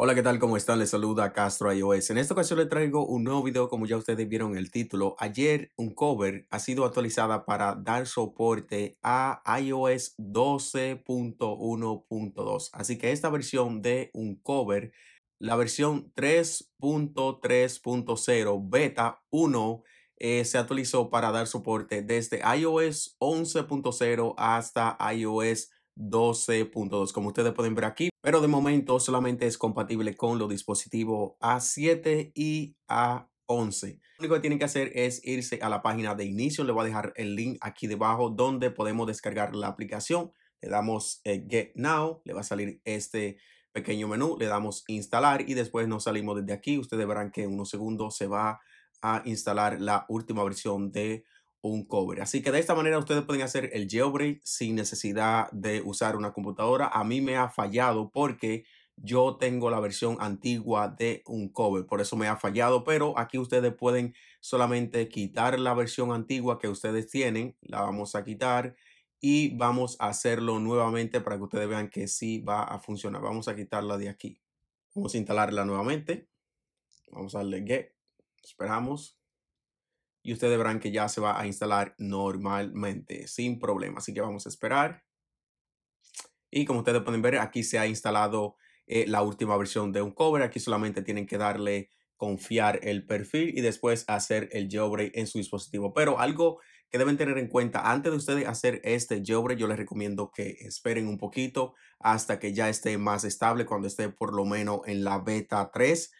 Hola, ¿qué tal? ¿Cómo están? Les saluda Castro iOS. En esta ocasión les traigo un nuevo video, como ya ustedes vieron el título. Ayer, un cover ha sido actualizada para dar soporte a iOS 12.1.2. Así que esta versión de un cover, la versión 3.3.0 beta 1, eh, se actualizó para dar soporte desde iOS 11.0 hasta iOS 12.2, como ustedes pueden ver aquí, pero de momento solamente es compatible con los dispositivos A7 y A11. Lo único que tienen que hacer es irse a la página de inicio, le voy a dejar el link aquí debajo donde podemos descargar la aplicación. Le damos eh, Get Now, le va a salir este pequeño menú, le damos instalar y después nos salimos desde aquí. Ustedes verán que en unos segundos se va a instalar la última versión de un cover. Así que de esta manera ustedes pueden hacer el jailbreak sin necesidad de usar una computadora. A mí me ha fallado porque yo tengo la versión antigua de un cover, por eso me ha fallado, pero aquí ustedes pueden solamente quitar la versión antigua que ustedes tienen, la vamos a quitar y vamos a hacerlo nuevamente para que ustedes vean que sí va a funcionar. Vamos a quitarla de aquí. Vamos a instalarla nuevamente. Vamos a darle get. Esperamos y ustedes verán que ya se va a instalar normalmente, sin problema. Así que vamos a esperar. Y como ustedes pueden ver, aquí se ha instalado eh, la última versión de un cover. Aquí solamente tienen que darle confiar el perfil y después hacer el jailbreak en su dispositivo. Pero algo que deben tener en cuenta antes de ustedes hacer este jailbreak, yo les recomiendo que esperen un poquito hasta que ya esté más estable, cuando esté por lo menos en la beta 3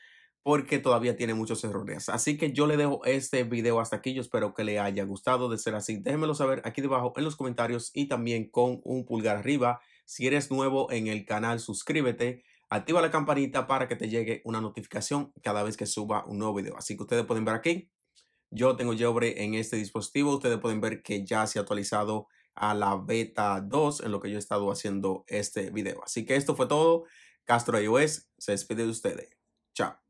porque todavía tiene muchos errores. Así que yo le dejo este video hasta aquí. Yo espero que le haya gustado. De ser así, déjenmelo saber aquí debajo en los comentarios y también con un pulgar arriba. Si eres nuevo en el canal, suscríbete. Activa la campanita para que te llegue una notificación cada vez que suba un nuevo video. Así que ustedes pueden ver aquí. Yo tengo Jobre en este dispositivo. Ustedes pueden ver que ya se ha actualizado a la beta 2 en lo que yo he estado haciendo este video. Así que esto fue todo. Castro iOS se despide de ustedes. Chao.